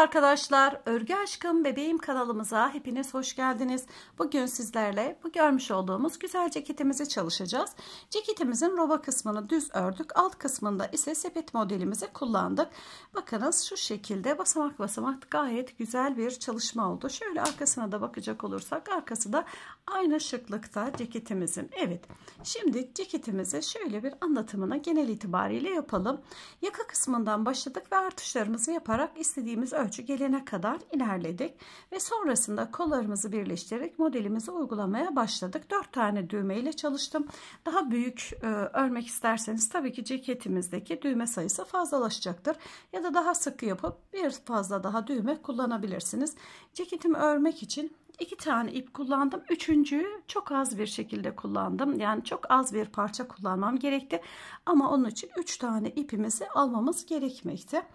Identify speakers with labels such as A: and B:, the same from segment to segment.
A: arkadaşlar, Örgü Aşkım Bebeğim kanalımıza hepiniz hoş geldiniz. Bugün sizlerle bu görmüş olduğumuz güzel ceketimizi çalışacağız. Ceketimizin roba kısmını düz ördük. Alt kısmında ise sepet modelimizi kullandık. Bakınız şu şekilde basamak basamak gayet güzel bir çalışma oldu. Şöyle arkasına da bakacak olursak arkası da aynı şıklıkta ceketimizin. Evet şimdi ceketimize şöyle bir anlatımına genel itibariyle yapalım. Yaka kısmından başladık ve artışlarımızı yaparak istediğimiz ölçü gelene kadar ilerledik. Ve sonrasında kollarımızı birleştirerek modelimizi uygulamaya başladık. 4 tane düğme ile çalıştım. Daha büyük e, örmek isterseniz tabii ki ceketimizdeki düğme sayısı fazlalaşacaktır. Ya da daha sıkı yapıp bir fazla daha düğme kullanabilirsiniz. Ceketimi örmek için iki tane ip kullandım. Üçüncüyü çok az bir şekilde kullandım. Yani çok az bir parça kullanmam gerekti. Ama onun için üç tane ipimizi almamız gerekmekte.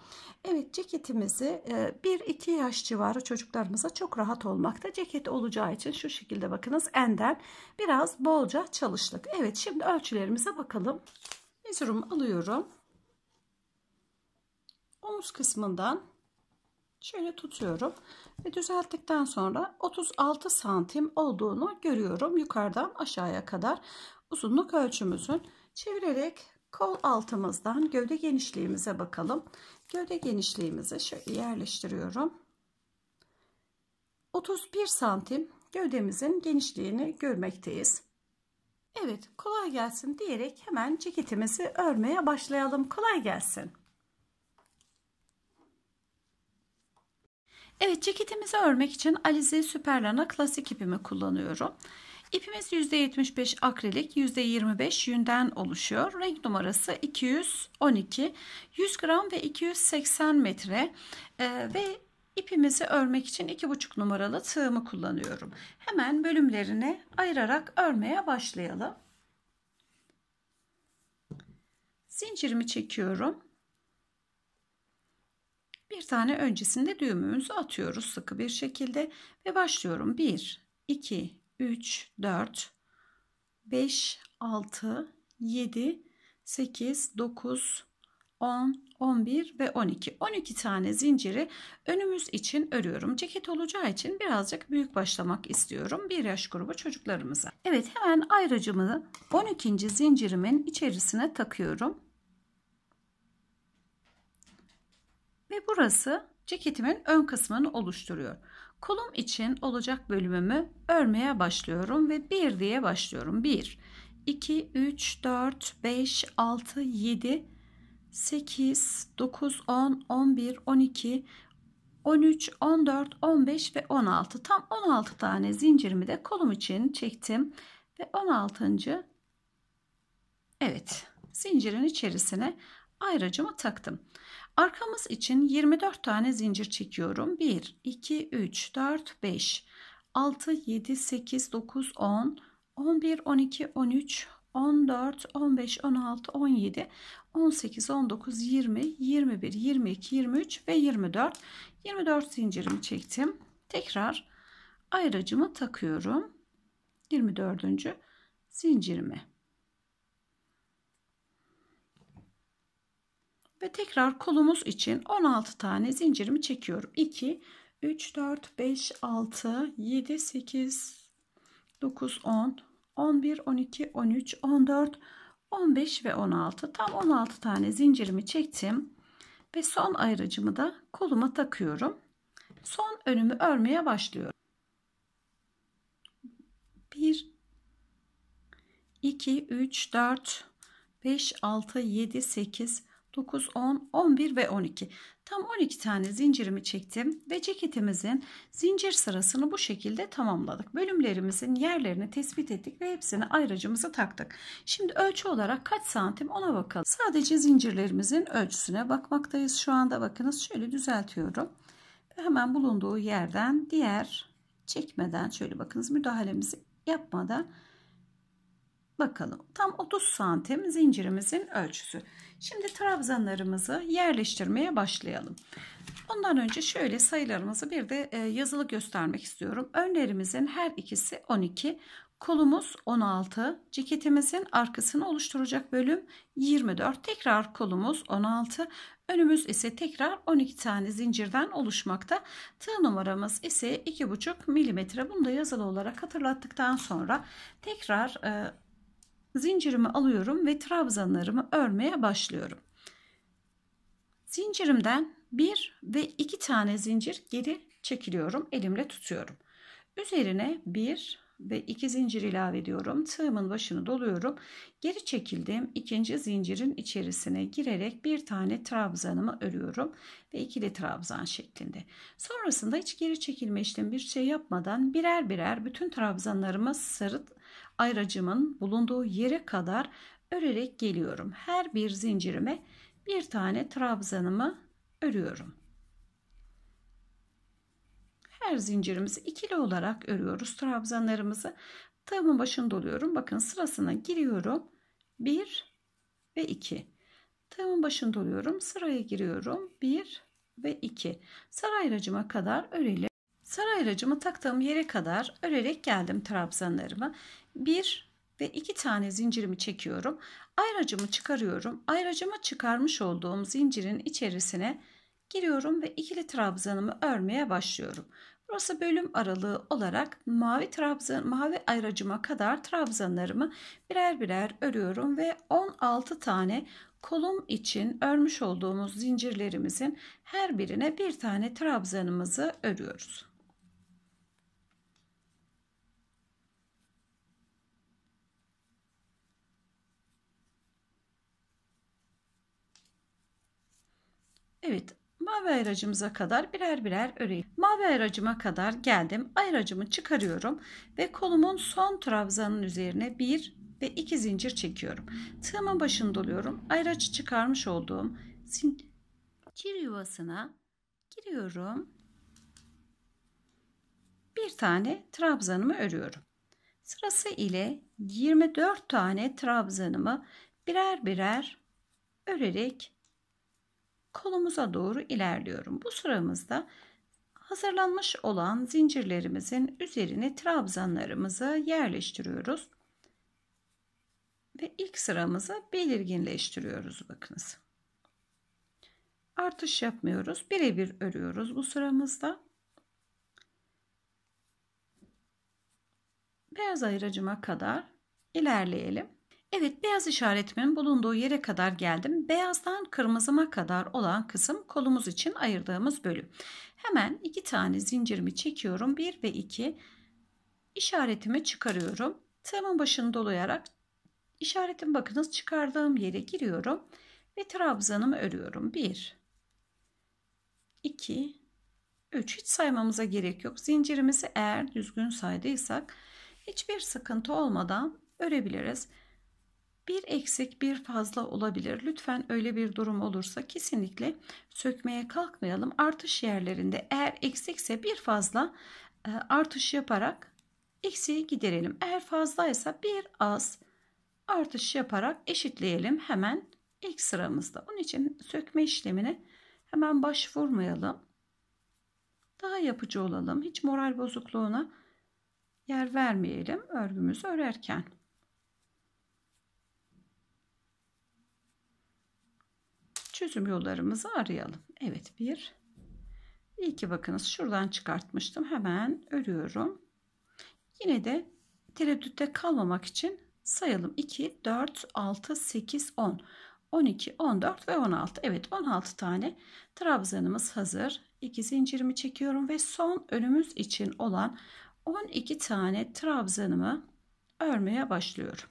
A: Evet ceketimizi e, bir iki yaş civarı çocuklarımıza çok rahat olmakta. Ceket olacağı için şu şekilde bakınız enden biraz bolca çalıştık. Evet şimdi ölçülerimize bakalım. Mizurumu alıyorum. Omuz kısmından Şöyle tutuyorum ve düzelttikten sonra 36 santim olduğunu görüyorum yukarıdan aşağıya kadar uzunluk ölçümüzün çevirerek kol altımızdan gövde genişliğimize bakalım. Gövde genişliğimizi şöyle yerleştiriyorum. 31 santim gövdemizin genişliğini görmekteyiz. Evet kolay gelsin diyerek hemen ceketimizi örmeye başlayalım. Kolay gelsin. Evet ceketimizi örmek için Alize Süperlana klasik ipimi kullanıyorum. İpimiz %75 akrilik, %25 yünden oluşuyor. Renk numarası 212, 100 gram ve 280 metre ee, ve ipimizi örmek için 2,5 numaralı tığımı kullanıyorum. Hemen bölümlerine ayırarak örmeye başlayalım. Zincirimi çekiyorum. Bir tane öncesinde düğümümüzü atıyoruz sıkı bir şekilde ve başlıyorum. 1, 2, 3, 4, 5, 6, 7, 8, 9, 10, 11 ve 12. 12 tane zinciri önümüz için örüyorum. Ceket olacağı için birazcık büyük başlamak istiyorum. bir yaş grubu çocuklarımıza. Evet hemen ayrıcımı 12. zincirimin içerisine takıyorum. ve burası ceketimin ön kısmını oluşturuyor. Kolum için olacak bölümümü örmeye başlıyorum ve 1 diye başlıyorum. 1, 2, 3, 4, 5, 6, 7, 8, 9, 10, 11, 12, 13, 14, 15 ve 16. Tam 16 tane zincirimi de kolum için çektim. Ve 16. Evet zincirin içerisine ayracımı taktım. Arkamız için 24 tane zincir çekiyorum. 1, 2, 3, 4, 5, 6, 7, 8, 9, 10, 11, 12, 13, 14, 15, 16, 17, 18, 19, 20, 21, 22, 23 ve 24. 24 zincirimi çektim. Tekrar ayıracımı takıyorum. 24. zincirimi. Ve tekrar kolumuz için 16 tane zincirimi çekiyorum. 2, 3, 4, 5, 6, 7, 8, 9, 10, 11, 12, 13, 14, 15 ve 16. Tam 16 tane zincirimi çektim. Ve son ayrıcımı da koluma takıyorum. Son önümü örmeye başlıyorum. 1, 2, 3, 4, 5, 6, 7, 8, 9, 10, 11 ve 12. Tam 12 tane zincirimi çektim ve ceketimizin zincir sırasını bu şekilde tamamladık. Bölümlerimizin yerlerini tespit ettik ve hepsini ayracımıza taktık. Şimdi ölçü olarak kaç santim ona bakalım. Sadece zincirlerimizin ölçüsüne bakmaktayız şu anda. Bakınız şöyle düzeltiyorum. Ve hemen bulunduğu yerden diğer çekmeden şöyle bakınız müdahalemizi yapmadan Bakalım tam 30 santim zincirimizin ölçüsü. Şimdi trabzanlarımızı yerleştirmeye başlayalım. Ondan önce şöyle sayılarımızı bir de e, yazılı göstermek istiyorum. Önlerimizin her ikisi 12, kolumuz 16, ceketimizin arkasını oluşturacak bölüm 24. Tekrar kolumuz 16, önümüz ise tekrar 12 tane zincirden oluşmakta. Tığ numaramız ise 2,5 milimetre. Bunu da yazılı olarak hatırlattıktan sonra tekrar e, zincirimi alıyorum ve trabzanlarımı örmeye başlıyorum. Zincirimden bir ve iki tane zincir geri çekiliyorum. Elimle tutuyorum. Üzerine bir ve iki zincir ilave ediyorum. Tığımın başını doluyorum. Geri çekildiğim ikinci zincirin içerisine girerek bir tane trabzanımı örüyorum ve ikili trabzan şeklinde. Sonrasında hiç geri çekilme işlemi bir şey yapmadan birer birer bütün trabzanlarımı sarıp ayracımın bulunduğu yere kadar örerek geliyorum. Her bir zincirime bir tane trabzanımı örüyorum. Her zincirimizi ikili olarak örüyoruz. Trabzanlarımızı tığımın başında oluyorum. Bakın sırasına giriyorum. 1 ve 2. Tığımın başında oluyorum. Sıraya giriyorum. 1 ve 2. Saray ayracıma kadar örelim. Saray aracımı taktığım yere kadar örerek geldim trabzanlarımı. Bir ve iki tane zincirimi çekiyorum. Ayracımı çıkarıyorum. Ayracımı çıkarmış olduğum zincirin içerisine giriyorum ve ikili trabzanımı örmeye başlıyorum. Burası bölüm aralığı olarak mavi trabzan mavi ayracıma kadar trabzanlarımı birer birer örüyorum ve 16 tane kolum için örmüş olduğumuz zincirlerimizin her birine bir tane trabzanımızı örüyoruz. Evet mavi ayracımıza kadar birer birer öreyim. Mavi ayracıma kadar geldim. Ayracımı çıkarıyorum ve kolumun son trabzanın üzerine bir ve iki zincir çekiyorum. Tığımın başını doluyorum. Ayracı çıkarmış olduğum zincir yuvasına giriyorum. Bir tane trabzanımı örüyorum. Sırası ile 24 tane trabzanımı birer birer örerek kolumuza doğru ilerliyorum. Bu sıramızda hazırlanmış olan zincirlerimizin üzerine trabzanlarımızı yerleştiriyoruz. Ve ilk sıramızı belirginleştiriyoruz bakınız. Artış yapmıyoruz. Birebir örüyoruz bu sıramızda. Beyaz ayıracıma kadar ilerleyelim. Evet beyaz işaretimin bulunduğu yere kadar geldim. Beyazdan kırmızıma kadar olan kısım kolumuz için ayırdığımız bölüm. Hemen iki tane zincirimi çekiyorum. bir ve iki işaretimi çıkarıyorum. Tığımın başını dolayarak işaretimi, bakınız çıkardığım yere giriyorum. Ve trabzanımı örüyorum. Bir, iki, üç. Hiç saymamıza gerek yok. Zincirimizi eğer düzgün saydıysak hiçbir sıkıntı olmadan örebiliriz bir eksik bir fazla olabilir. Lütfen öyle bir durum olursa kesinlikle sökmeye kalkmayalım. Artış yerlerinde eğer eksikse bir fazla e, artış yaparak eksiği giderelim. Eğer fazlaysa bir az artış yaparak eşitleyelim hemen ilk sıramızda. Onun için sökme işlemine hemen başvurmayalım. Daha yapıcı olalım. Hiç moral bozukluğuna yer vermeyelim örgümüzü örerken. çözüm yollarımızı arayalım. Evet bir. İyi ki bakınız şuradan çıkartmıştım. Hemen örüyorum. Yine de tereddütte kalmamak için sayalım. 2, 4, 6, 8, 10. 12, 14 ve 16. Evet 16 tane trabzanımız hazır. 2 zincirimi çekiyorum ve son önümüz için olan 12 tane trabzanımı örmeye başlıyorum.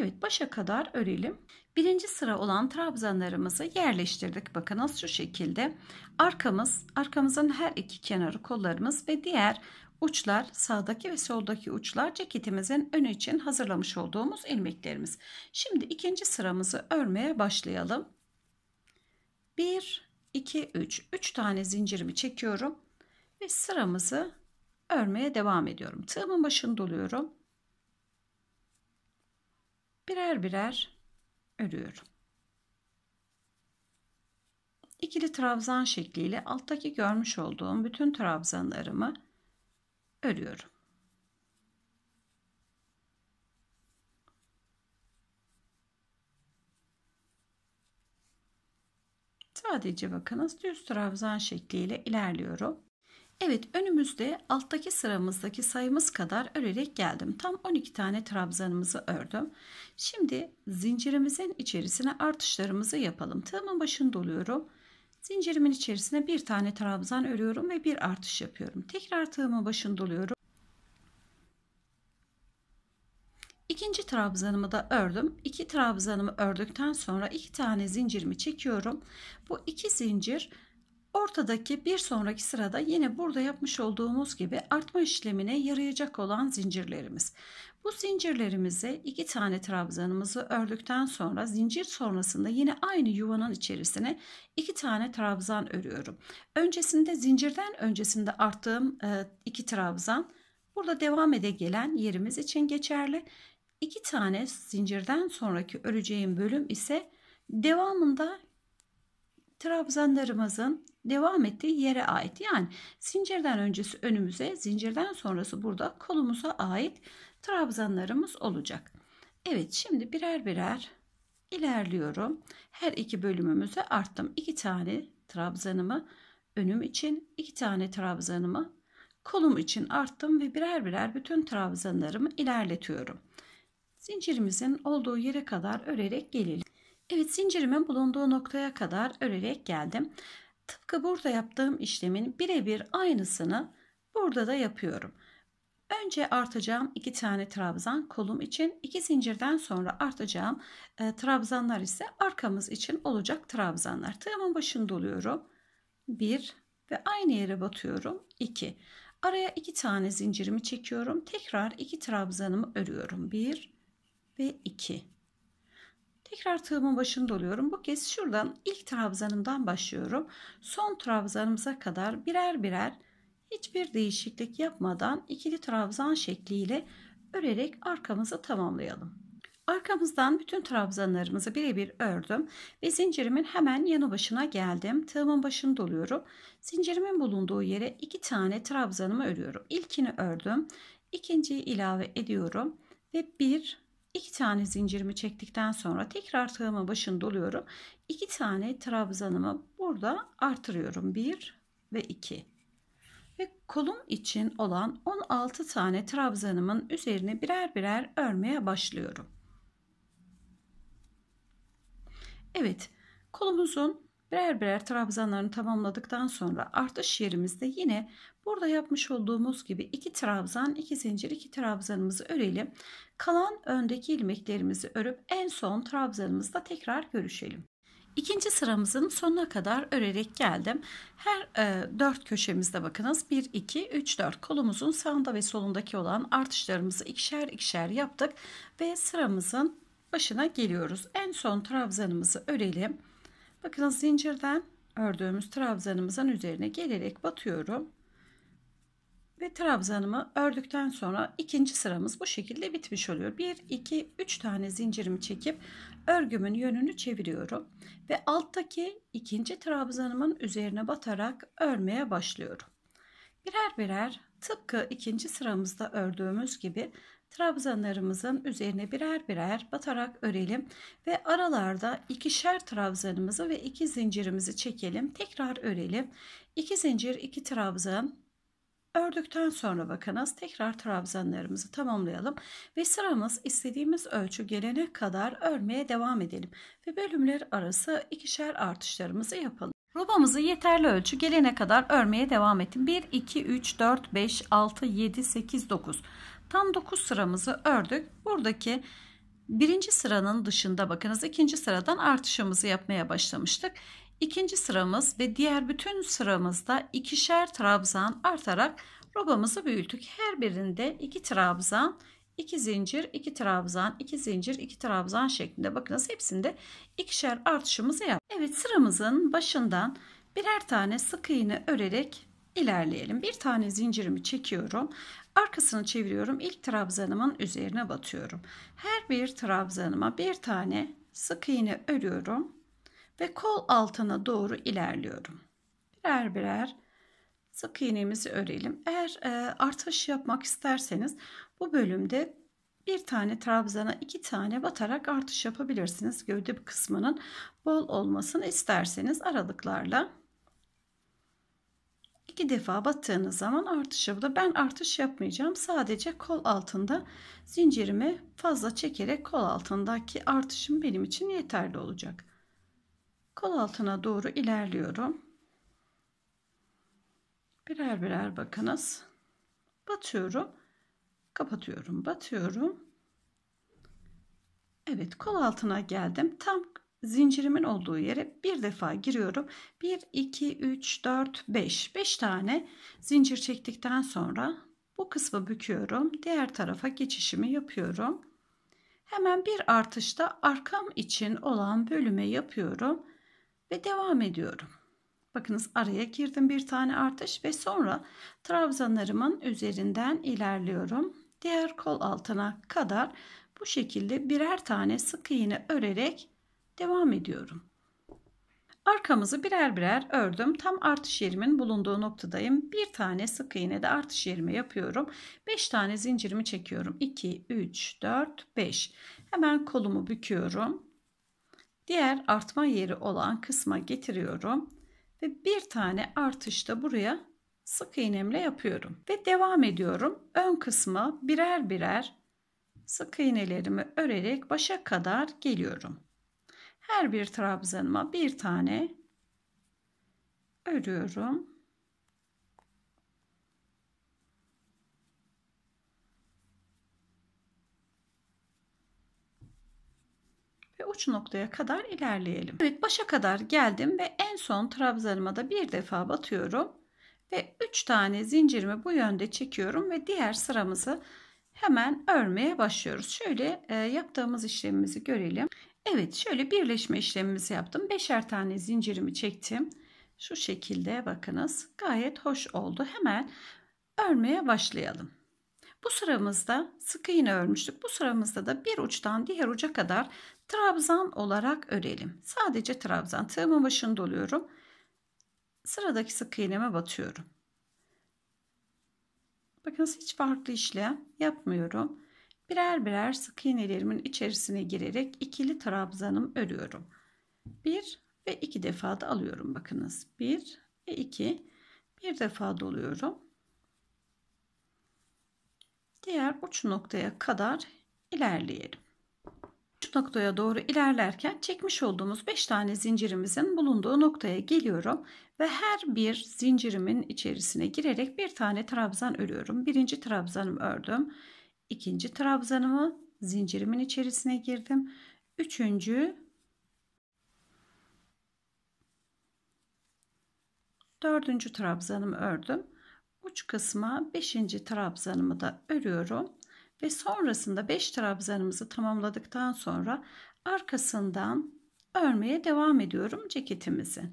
A: Evet başa kadar örelim. Birinci sıra olan trabzanlarımızı yerleştirdik. Bakınız şu şekilde. Arkamız, arkamızın her iki kenarı kollarımız ve diğer uçlar sağdaki ve soldaki uçlar ceketimizin önü için hazırlamış olduğumuz ilmeklerimiz. Şimdi ikinci sıramızı örmeye başlayalım. 1, 2, 3. 3 tane zincirimi çekiyorum ve sıramızı örmeye devam ediyorum. Tığımın başını doluyorum birer birer örüyorum. İkili trabzan şekliyle alttaki görmüş olduğum bütün trabzanlarımı örüyorum. Sadece bakınız düz trabzan şekliyle ilerliyorum. Evet önümüzde alttaki sıramızdaki sayımız kadar örerek geldim. Tam 12 tane trabzanımızı ördüm. Şimdi zincirimizin içerisine artışlarımızı yapalım. Tığımın başını doluyorum. Zincirimin içerisine bir tane trabzan örüyorum ve bir artış yapıyorum. Tekrar tığımın başını doluyorum. İkinci trabzanımı da ördüm. İki trabzanımı ördükten sonra iki tane zincirimi çekiyorum. Bu iki zincir Ortadaki bir sonraki sırada yine burada yapmış olduğumuz gibi artma işlemine yarayacak olan zincirlerimiz. Bu zincirlerimize iki tane trabzanımızı ördükten sonra zincir sonrasında yine aynı yuvanın içerisine iki tane trabzan örüyorum. Öncesinde zincirden öncesinde arttığım e, iki trabzan burada devam ede gelen yerimiz için geçerli. İki tane zincirden sonraki öreceğim bölüm ise devamında trabzanlarımızın devam ettiği yere ait. Yani zincirden öncesi önümüze, zincirden sonrası burada kolumuza ait trabzanlarımız olacak. Evet şimdi birer birer ilerliyorum. Her iki bölümümüze arttım. İki tane trabzanımı önüm için, iki tane trabzanımı kolum için arttım ve birer birer bütün trabzanlarımı ilerletiyorum. Zincirimizin olduğu yere kadar örerek gelelim. Evet zincirimin bulunduğu noktaya kadar örerek geldim. Tıpkı burada yaptığım işlemin birebir aynısını burada da yapıyorum. Önce artacağım iki tane trabzan kolum için iki zincirden sonra artacağım e, trabzanlar ise arkamız için olacak trabzanlar. Tığımın başını doluyorum. 1 ve aynı yere batıyorum. 2. Araya iki tane zincirimi çekiyorum. Tekrar iki trabzanımı örüyorum. 1 ve 2. Tekrar tığımın başında oluyorum. Bu kez şuradan ilk trabzanımdan başlıyorum. Son trabzanımıza kadar birer birer hiçbir değişiklik yapmadan ikili trabzan şekliyle örerek arkamızı tamamlayalım. Arkamızdan bütün trabzanlarımızı birebir ördüm ve zincirimin hemen yanı başına geldim. Tığımın başını doluyorum. Zincirimin bulunduğu yere iki tane trabzanımı örüyorum. İlkini ördüm. İkinciyi ilave ediyorum ve bir İki tane zincirimi çektikten sonra tekrar tığımın başını doluyorum. İki tane trabzanımı burada artırıyorum. Bir ve iki. Ve kolum için olan 16 tane trabzanımın üzerine birer birer örmeye başlıyorum. Evet kolumuzun birer birer trabzanlarını tamamladıktan sonra artış yerimizde yine burada yapmış olduğumuz gibi iki trabzan iki zincir iki trabzanımızı örelim Kalan öndeki ilmeklerimizi örüp en son trabzanımızda tekrar görüşelim. İkinci sıramızın sonuna kadar örerek geldim. Her e, 4 köşemizde bakınız 1, 2, 3, 4 kolumuzun sağında ve solundaki olan artışlarımızı ikişer ikişer yaptık. Ve sıramızın başına geliyoruz. En son trabzanımızı örelim. Bakınız zincirden ördüğümüz trabzanımızın üzerine gelerek batıyorum ve trabzanımı ördükten sonra ikinci sıramız bu şekilde bitmiş oluyor. 1 2 3 tane zincirimi çekip örgümün yönünü çeviriyorum ve alttaki ikinci trabzanımın üzerine batarak örmeye başlıyorum. Birer birer tıpkı ikinci sıramızda ördüğümüz gibi trabzanlarımızın üzerine birer birer batarak örelim ve aralarda ikişer trabzanımızı ve iki zincirimizi çekelim. Tekrar örelim. 2 zincir, iki trabzan Ördükten sonra bakınız tekrar trabzanlarımızı tamamlayalım ve sıramız istediğimiz ölçü gelene kadar örmeye devam edelim ve bölümler arası ikişer artışlarımızı yapalım. Robamızı yeterli ölçü gelene kadar örmeye devam edin. 1, 2, 3, 4, 5, 6, 7, 8, 9. Tam 9 sıramızı ördük. Buradaki birinci sıranın dışında bakınız ikinci sıradan artışımızı yapmaya başlamıştık. İkinci sıramız ve diğer bütün sıramızda ikişer trabzan artarak robamızı büyüttük. Her birinde iki trabzan, iki zincir, iki trabzan, iki zincir, iki trabzan şeklinde bakınız hepsinde ikişer artışımızı yap. Evet sıramızın başından birer tane sık iğne örerek ilerleyelim. Bir tane zincirimi çekiyorum. Arkasını çeviriyorum. İlk trabzanımın üzerine batıyorum. Her bir trabzanıma bir tane sık iğne örüyorum ve kol altına doğru ilerliyorum. Birer birer sık iğnemizi örelim. Eğer e, artış yapmak isterseniz bu bölümde bir tane trabzana iki tane batarak artış yapabilirsiniz. Gövde kısmının bol olmasını isterseniz aralıklarla iki defa battığınız zaman artış yapılır. Ben artış yapmayacağım. Sadece kol altında zincirimi fazla çekerek kol altındaki artışım benim için yeterli olacak. Kol altına doğru ilerliyorum. Birer birer bakınız. Batıyorum. Kapatıyorum. Batıyorum. Evet kol altına geldim. Tam zincirimin olduğu yere bir defa giriyorum. 1, 2, 3, 4, 5. 5 tane zincir çektikten sonra bu kısmı büküyorum. Diğer tarafa geçişimi yapıyorum. Hemen bir artışta arkam için olan bölüme yapıyorum ve devam ediyorum. Bakınız araya girdim bir tane artış ve sonra trabzanlarımın üzerinden ilerliyorum. Diğer kol altına kadar bu şekilde birer tane sık iğne örerek devam ediyorum. Arkamızı birer birer ördüm. Tam artış yerimin bulunduğu noktadayım. Bir tane sık iğne de artış yerime yapıyorum. 5 tane zincirimi çekiyorum. 2, 3, 4, 5. Hemen kolumu büküyorum diğer artma yeri olan kısma getiriyorum ve bir tane artışta buraya sık iğnemle yapıyorum ve devam ediyorum. Ön kısma birer birer sık iğnelerimi örerek başa kadar geliyorum. Her bir trabzanıma bir tane örüyorum. uç noktaya kadar ilerleyelim. Evet başa kadar geldim ve en son trabzanıma da bir defa batıyorum. Ve 3 tane zincirimi bu yönde çekiyorum ve diğer sıramızı hemen örmeye başlıyoruz. Şöyle e, yaptığımız işlemimizi görelim. Evet şöyle birleşme işlemimizi yaptım. Beşer tane zincirimi çektim. Şu şekilde bakınız gayet hoş oldu. Hemen örmeye başlayalım. Bu sıramızda sık iğne örmüştük. Bu sıramızda da bir uçtan diğer uca kadar trabzan olarak örelim. Sadece trabzan. Tığımın başını doluyorum. Sıradaki sık iğneme batıyorum. Bakınız hiç farklı işlem yapmıyorum. Birer birer sık iğnelerimin içerisine girerek ikili trabzanım örüyorum. 1 ve 2 defa da alıyorum bakınız. 1 ve 2 bir defa doluyorum diğer uç noktaya kadar ilerleyelim. Uç noktaya doğru ilerlerken çekmiş olduğumuz 5 tane zincirimizin bulunduğu noktaya geliyorum ve her bir zincirimin içerisine girerek bir tane trabzan örüyorum. Birinci trabzanımı ördüm. ikinci trabzanımı zincirimin içerisine girdim. Üçüncü dördüncü trabzanımı ördüm uç kısma 5. trabzanımı da örüyorum ve sonrasında 5 trabzanımızı tamamladıktan sonra arkasından örmeye devam ediyorum ceketimizi.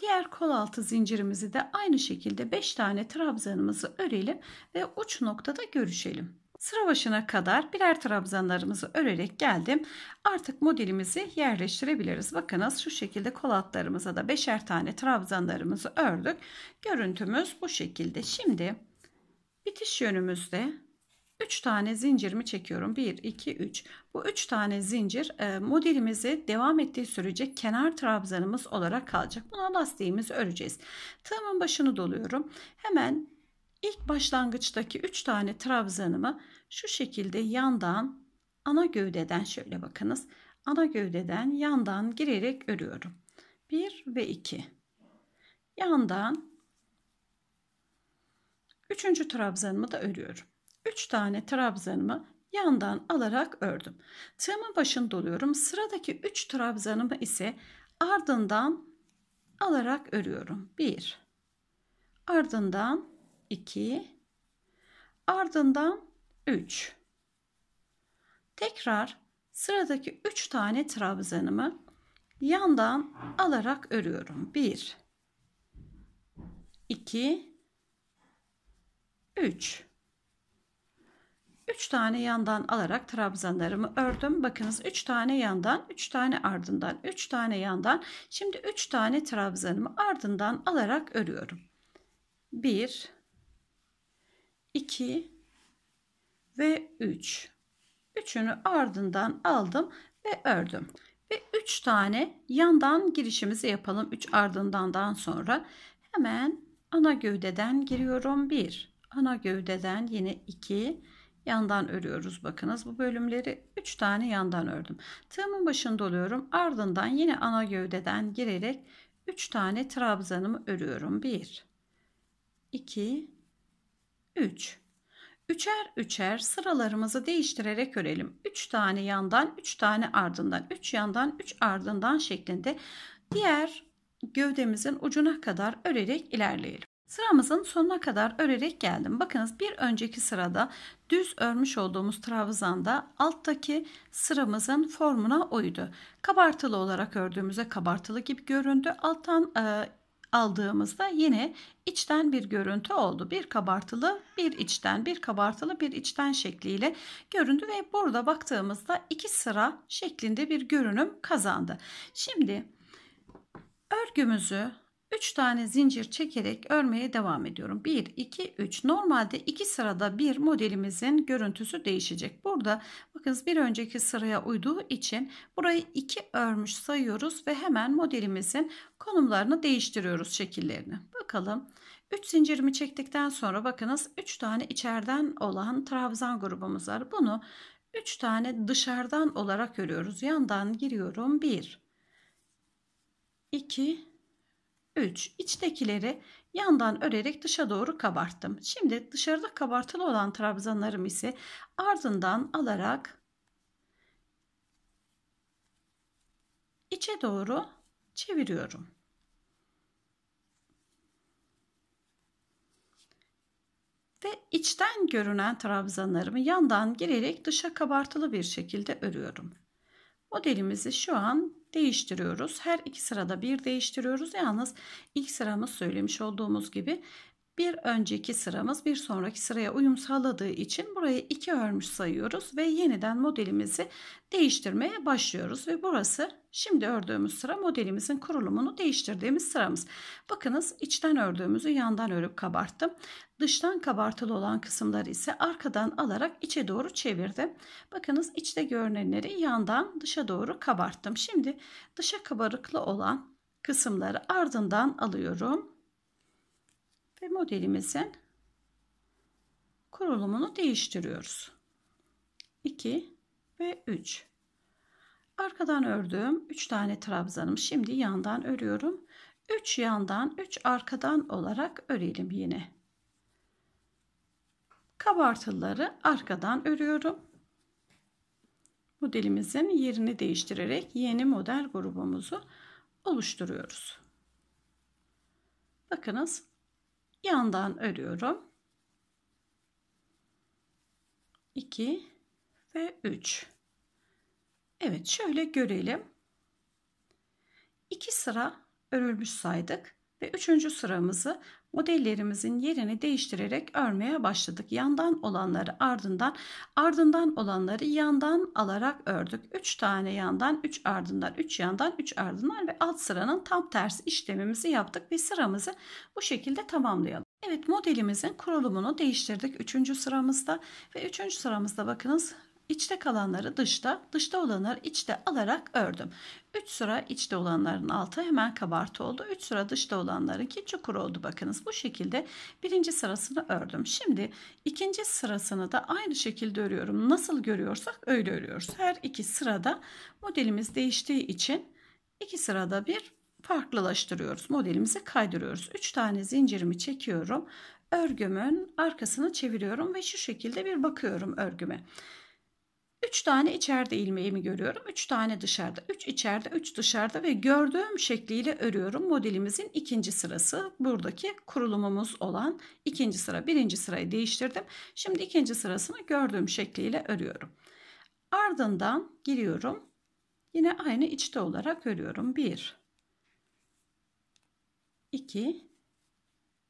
A: Diğer kol altı zincirimizi de aynı şekilde 5 tane trabzanımızı örelim ve uç noktada görüşelim. Sıra başına kadar birer trabzanlarımızı örerek geldim. Artık modelimizi yerleştirebiliriz. Bakınız şu şekilde kol altlarımıza da beşer tane trabzanlarımızı ördük. Görüntümüz bu şekilde. Şimdi bitiş yönümüzde 3 tane zincirimi çekiyorum. 1, 2, 3. Bu 3 tane zincir e, modelimizi devam ettiği sürece kenar trabzanımız olarak kalacak. Buna lastiğimizi öreceğiz. Tığımın başını doluyorum. Hemen İlk başlangıçtaki 3 tane trabzanımı şu şekilde yandan ana gövdeden şöyle bakınız. Ana gövdeden yandan girerek örüyorum. 1 ve 2. Yandan 3. trabzanımı da örüyorum. 3 tane trabzanımı yandan alarak ördüm. Tığımın başını doluyorum. Sıradaki 3 trabzanımı ise ardından alarak örüyorum. 1 ardından 2 ardından 3. Tekrar sıradaki 3 tane trabzanımı yandan alarak örüyorum. 1 2 3 3 tane yandan alarak trabzanlarımı ördüm. Bakınız 3 tane yandan, 3 tane ardından, 3 tane yandan. Şimdi 3 tane trabzanımı ardından alarak örüyorum. 1 2 ve 3. Üçünü ardından aldım ve ördüm. Ve 3 tane yandan girişimizi yapalım. 3 ardındandan sonra hemen ana gövdeden giriyorum. 1. Ana gövdeden yine 2 yandan örüyoruz bakınız bu bölümleri 3 tane yandan ördüm tığımın başında oluyorum ardından yine ana gövdeden girerek 3 tane trabzanımı örüyorum 1 2 3. Üçer üçer sıralarımızı değiştirerek örelim. 3 tane yandan, 3 tane ardından, 3 yandan, 3 ardından şeklinde diğer gövdemizin ucuna kadar örerek ilerleyelim. Sıramızın sonuna kadar örerek geldim. Bakınız bir önceki sırada düz örmüş olduğumuz trabzanda alttaki sıramızın formuna uydu. Kabartılı olarak ördüğümüzde kabartılı gibi göründü. Alttan e, aldığımızda yine içten bir görüntü oldu. Bir kabartılı, bir içten, bir kabartılı, bir içten şekliyle göründü ve burada baktığımızda iki sıra şeklinde bir görünüm kazandı. Şimdi örgümüzü 3 tane zincir çekerek örmeye devam ediyorum. 1, 2, 3. Normalde 2 sırada bir modelimizin görüntüsü değişecek. Burada bakınız bir önceki sıraya uyduğu için burayı 2 örmüş sayıyoruz ve hemen modelimizin konumlarını değiştiriyoruz şekillerini. Bakalım 3 zincirimi çektikten sonra bakınız 3 tane içeriden olan trabzan grubumuz var. Bunu 3 tane dışarıdan olarak örüyoruz. Yandan giriyorum. 1, 2, 3. İçtekileri yandan örerek dışa doğru kabarttım. Şimdi dışarıda kabartılı olan trabzanlarım ise ardından alarak içe doğru çeviriyorum. Ve içten görünen trabzanlarımı yandan girerek dışa kabartılı bir şekilde örüyorum. Modelimizi şu an değiştiriyoruz. Her iki sırada bir değiştiriyoruz. Yalnız ilk sıramız söylemiş olduğumuz gibi bir önceki sıramız bir sonraki sıraya uyum sağladığı için burayı 2 örmüş sayıyoruz ve yeniden modelimizi değiştirmeye başlıyoruz ve burası şimdi ördüğümüz sıra modelimizin kurulumunu değiştirdiğimiz sıramız. Bakınız içten ördüğümüzü yandan örüp kabarttım. Dıştan kabartılı olan kısımları ise arkadan alarak içe doğru çevirdim. Bakınız içte görünenleri yandan dışa doğru kabarttım. Şimdi dışa kabarıklı olan kısımları ardından alıyorum ve modelimizin kurulumunu değiştiriyoruz. 2 ve 3. Arkadan ördüğüm 3 tane trabzanım şimdi yandan örüyorum. 3 yandan 3 arkadan olarak örelim yine. Kabartıları arkadan örüyorum. Modelimizin yerini değiştirerek yeni model grubumuzu oluşturuyoruz. Bakınız yandan örüyorum. 2 ve 3. Evet şöyle görelim. 2 sıra örülmüş saydık ve üçüncü sıramızı modellerimizin yerini değiştirerek örmeye başladık. Yandan olanları ardından, ardından olanları yandan alarak ördük. 3 tane yandan, 3 ardından, 3 yandan, 3 ardından ve alt sıranın tam tersi işlemimizi yaptık ve sıramızı bu şekilde tamamlayalım. Evet modelimizin kurulumunu değiştirdik 3. sıramızda ve 3. sıramızda bakınız İçte kalanları dışta, dışta olanları içte alarak ördüm. 3 sıra içte olanların altı hemen kabartı oldu. 3 sıra dışta olanlarınki çukur oldu. Bakınız bu şekilde birinci sırasını ördüm. Şimdi ikinci sırasını da aynı şekilde örüyorum. Nasıl görüyorsak öyle örüyoruz. Her iki sırada modelimiz değiştiği için iki sırada bir farklılaştırıyoruz. Modelimizi kaydırıyoruz. 3 tane zincirimi çekiyorum. Örgümün arkasını çeviriyorum ve şu şekilde bir bakıyorum örgüme. 3 tane içeride ilmeğimi görüyorum. 3 tane dışarıda. 3 içeride, 3 dışarıda ve gördüğüm şekliyle örüyorum. Modelimizin ikinci sırası buradaki kurulumumuz olan ikinci sıra. Birinci sırayı değiştirdim. Şimdi ikinci sırasını gördüğüm şekliyle örüyorum. Ardından giriyorum. Yine aynı içte olarak örüyorum. 1 2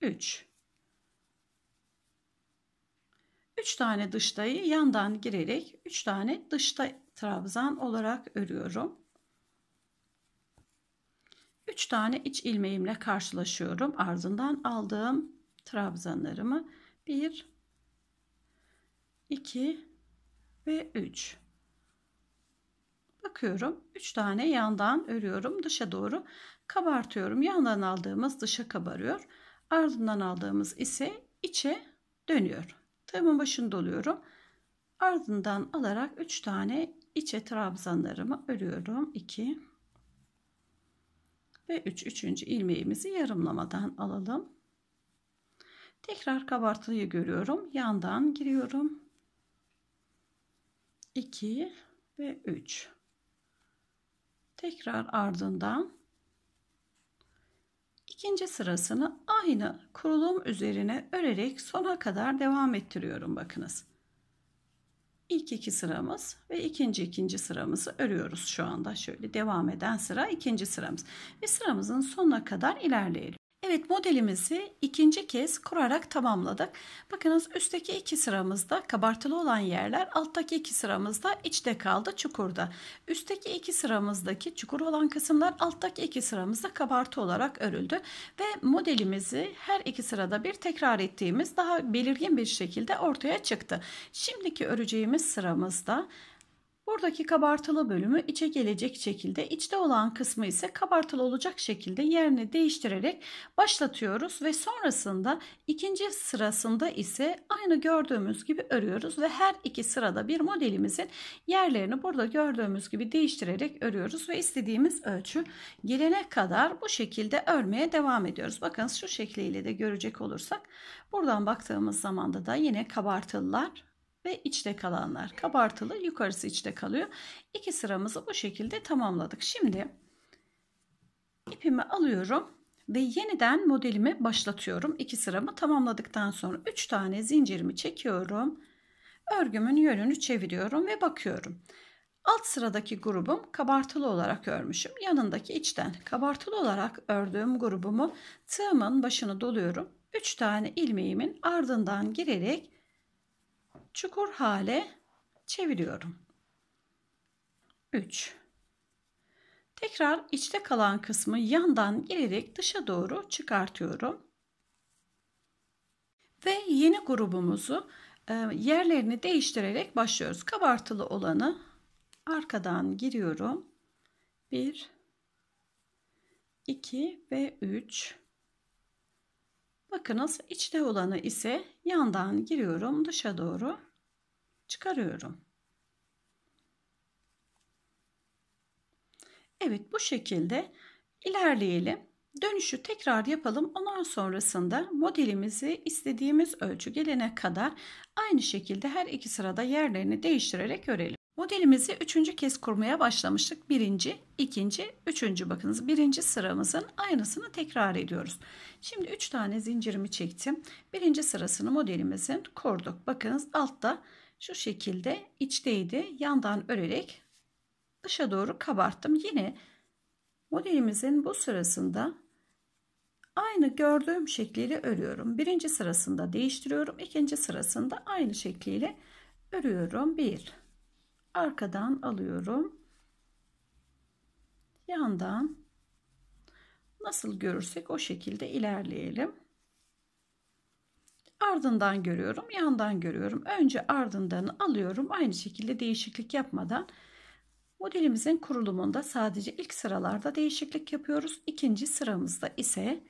A: 3 3 tane dıştayı yandan girerek 3 tane dışta trabzan olarak örüyorum. 3 tane iç ilmeğimle karşılaşıyorum. Ardından aldığım trabzanlarımı 1 2 ve 3 bakıyorum 3 tane yandan örüyorum dışa doğru kabartıyorum yandan aldığımız dışa kabarıyor ardından aldığımız ise içe dönüyor Tığımın başını doluyorum. Ardından alarak 3 tane içe trabzanlarımı örüyorum. 2 ve 3. Üç, 3. ilmeğimizi yarımlamadan alalım. Tekrar kabartılıyı görüyorum. Yandan giriyorum. 2 ve 3. Tekrar ardından İkinci sırasını aynı kurulum üzerine örerek sona kadar devam ettiriyorum bakınız. İlk iki sıramız ve ikinci ikinci sıramızı örüyoruz şu anda. Şöyle devam eden sıra ikinci sıramız. Ve sıramızın sonuna kadar ilerleyelim. Evet modelimizi ikinci kez kurarak tamamladık. Bakınız üstteki iki sıramızda kabartılı olan yerler alttaki iki sıramızda içte kaldı çukurda. Üstteki iki sıramızdaki çukur olan kısımlar alttaki iki sıramızda kabartı olarak örüldü. Ve modelimizi her iki sırada bir tekrar ettiğimiz daha belirgin bir şekilde ortaya çıktı. Şimdiki öreceğimiz sıramızda Buradaki kabartılı bölümü içe gelecek şekilde, içte olan kısmı ise kabartılı olacak şekilde yerini değiştirerek başlatıyoruz ve sonrasında ikinci sırasında ise aynı gördüğümüz gibi örüyoruz ve her iki sırada bir modelimizin yerlerini burada gördüğümüz gibi değiştirerek örüyoruz ve istediğimiz ölçü gelene kadar bu şekilde örmeye devam ediyoruz. Bakın şu şekliyle de görecek olursak buradan baktığımız zaman da yine kabartılılar ve içte kalanlar kabartılı yukarısı içte kalıyor. İki sıramızı bu şekilde tamamladık. Şimdi ipimi alıyorum ve yeniden modelimi başlatıyorum. İki sıramı tamamladıktan sonra üç tane zincirimi çekiyorum. Örgümün yönünü çeviriyorum ve bakıyorum. Alt sıradaki grubum kabartılı olarak örmüşüm. Yanındaki içten kabartılı olarak ördüğüm grubumu tığımın başını doluyorum. 3 tane ilmeğimin ardından girerek çukur hale çeviriyorum. 3. Tekrar içte kalan kısmı yandan girerek dışa doğru çıkartıyorum. Ve yeni grubumuzu e, yerlerini değiştirerek başlıyoruz. Kabartılı olanı arkadan giriyorum. 1 2 ve 3 Bakınız içte olanı ise yandan giriyorum dışa doğru çıkarıyorum. Evet bu şekilde ilerleyelim. Dönüşü tekrar yapalım. Ondan sonrasında modelimizi istediğimiz ölçü gelene kadar aynı şekilde her iki sırada yerlerini değiştirerek örelim. Modelimizi üçüncü kez kurmaya başlamıştık. Birinci, ikinci, üçüncü bakınız. Birinci sıramızın aynısını tekrar ediyoruz. Şimdi üç tane zincirimi çektim. Birinci sırasını modelimizin kurduk. Bakınız altta şu şekilde içteydi. Yandan örerek dışa doğru kabarttım. Yine modelimizin bu sırasında aynı gördüğüm şekliyle örüyorum. Birinci sırasında değiştiriyorum. ikinci sırasında aynı şekliyle örüyorum. Bir, arkadan alıyorum. Yandan nasıl görürsek o şekilde ilerleyelim. Ardından görüyorum, yandan görüyorum. Önce ardından alıyorum. Aynı şekilde değişiklik yapmadan modelimizin kurulumunda sadece ilk sıralarda değişiklik yapıyoruz. İkinci sıramızda ise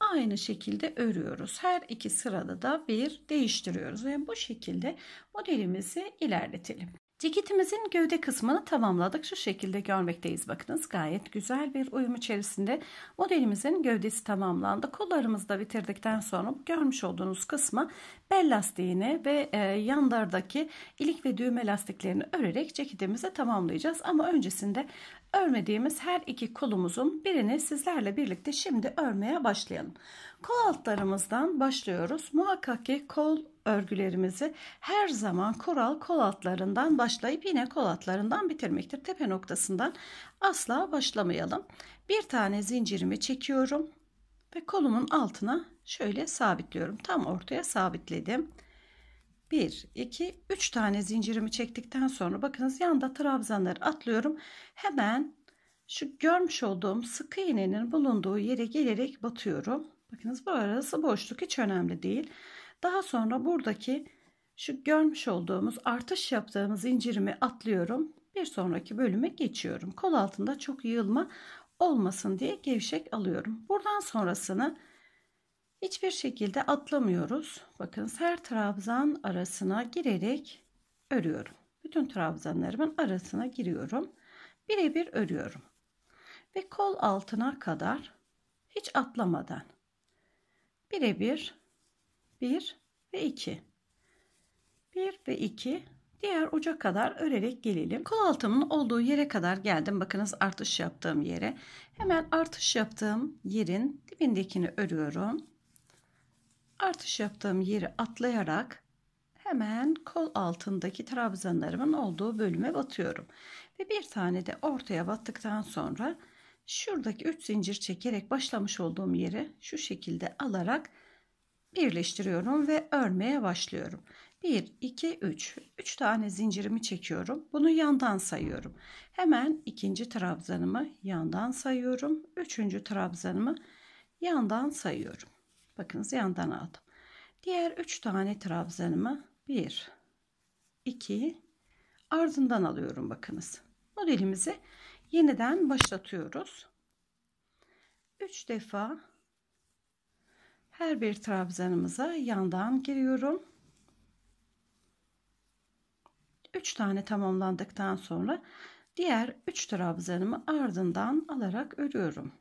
A: aynı şekilde örüyoruz. Her iki sırada da bir değiştiriyoruz ve yani bu şekilde modelimizi ilerletelim. Ceketimizin gövde kısmını tamamladık. Şu şekilde görmekteyiz. Bakınız gayet güzel bir uyum içerisinde modelimizin gövdesi tamamlandı. Kollarımızı da bitirdikten sonra görmüş olduğunuz kısma bel lastiğini ve e, yanlardaki ilik ve düğme lastiklerini örerek ceketimizi tamamlayacağız. Ama öncesinde örmediğimiz her iki kolumuzun birini sizlerle birlikte şimdi örmeye başlayalım. Kol altlarımızdan başlıyoruz. Muhakkak ki kol örgülerimizi her zaman kural kol altlarından başlayıp yine kol altlarından bitirmektir. Tepe noktasından asla başlamayalım. Bir tane zincirimi çekiyorum ve kolumun altına şöyle sabitliyorum. Tam ortaya sabitledim. 1, 2, 3 tane zincirimi çektikten sonra bakınız yanda trabzanları atlıyorum. Hemen şu görmüş olduğum sıkı iğnenin bulunduğu yere gelerek batıyorum. Bakınız bu arası boşluk hiç önemli değil. Daha sonra buradaki şu görmüş olduğumuz artış yaptığımız incirimi atlıyorum. Bir sonraki bölüme geçiyorum. Kol altında çok yığılma olmasın diye gevşek alıyorum. Buradan sonrasını hiçbir şekilde atlamıyoruz. Bakın her trabzan arasına girerek örüyorum. Bütün trabzanlarımın arasına giriyorum. Birebir örüyorum. Ve kol altına kadar hiç atlamadan birebir 1 ve 2 1 ve 2 diğer uca kadar örerek gelelim kol altımın olduğu yere kadar geldim bakınız artış yaptığım yere hemen artış yaptığım yerin dibindekini örüyorum artış yaptığım yeri atlayarak hemen kol altındaki trabzanlarımın olduğu bölüme batıyorum ve bir tane de ortaya battıktan sonra Şuradaki 3 zincir çekerek başlamış olduğum yeri şu şekilde alarak birleştiriyorum ve örmeye başlıyorum. 1, 2, 3. 3 tane zincirimi çekiyorum. Bunu yandan sayıyorum. Hemen ikinci trabzanımı yandan sayıyorum. Üçüncü trabzanımı yandan sayıyorum. Bakınız yandan aldım. Diğer 3 tane trabzanımı 1, 2, ardından alıyorum bakınız. Modelimizi yeniden başlatıyoruz. 3 defa her bir trabzanımıza yandan giriyorum. 3 tane tamamlandıktan sonra diğer 3 trabzanımı ardından alarak örüyorum.